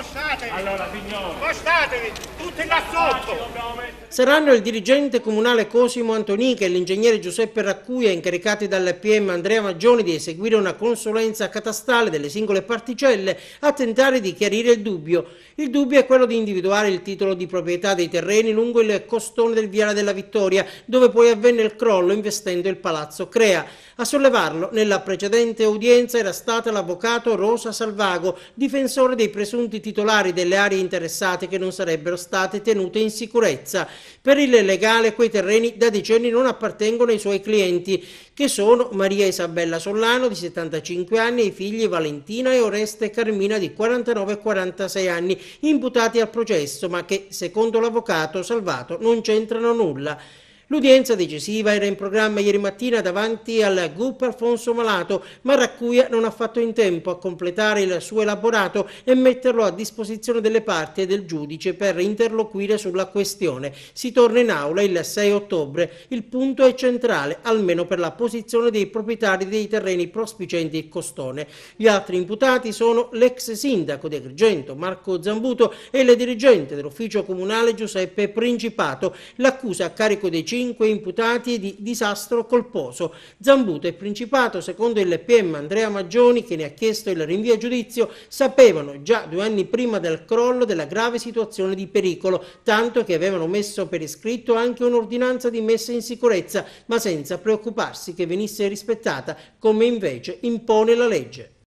Spostatevi! Allora, signore! Spostatevi! Tutti là sotto! Saranno il dirigente comunale Cosimo Antonica e l'ingegnere Giuseppe Raccuia incaricati dall'APM Andrea Maggioni di eseguire una consulenza catastale delle singole particelle a tentare di chiarire il dubbio. Il dubbio è quello di individuare il titolo di proprietà dei terreni lungo il costone del Viale della Vittoria, dove poi avvenne il crollo investendo il palazzo Crea. A sollevarlo nella precedente udienza era stata l'avvocato Rosa Salvago, difensore dei presunti titolari delle aree interessate che non sarebbero state tenute in sicurezza. Per il legale quei terreni da decenni non appartengono ai suoi clienti, che sono Maria Isabella Sollano di 75 anni e i figli Valentina e Oreste Carmina di 49 e 46 anni, imputati al processo, ma che, secondo l'avvocato Salvato, non c'entrano nulla. L'udienza decisiva era in programma ieri mattina davanti al GUP Alfonso Malato, ma Raccuia non ha fatto in tempo a completare il suo elaborato e metterlo a disposizione delle parti e del giudice per interloquire sulla questione. Si torna in aula il 6 ottobre. Il punto è centrale, almeno per la posizione dei proprietari dei terreni prospicenti il costone. Gli altri imputati sono l'ex sindaco di Agrigento Marco Zambuto e il dirigente dell'ufficio comunale Giuseppe Principato. L'accusa a carico dei cinque 5 imputati di disastro colposo. Zambuto e Principato, secondo il PM Andrea Maggioni, che ne ha chiesto il rinvio a giudizio, sapevano già due anni prima del crollo della grave situazione di pericolo, tanto che avevano messo per iscritto anche un'ordinanza di messa in sicurezza, ma senza preoccuparsi che venisse rispettata, come invece impone la legge.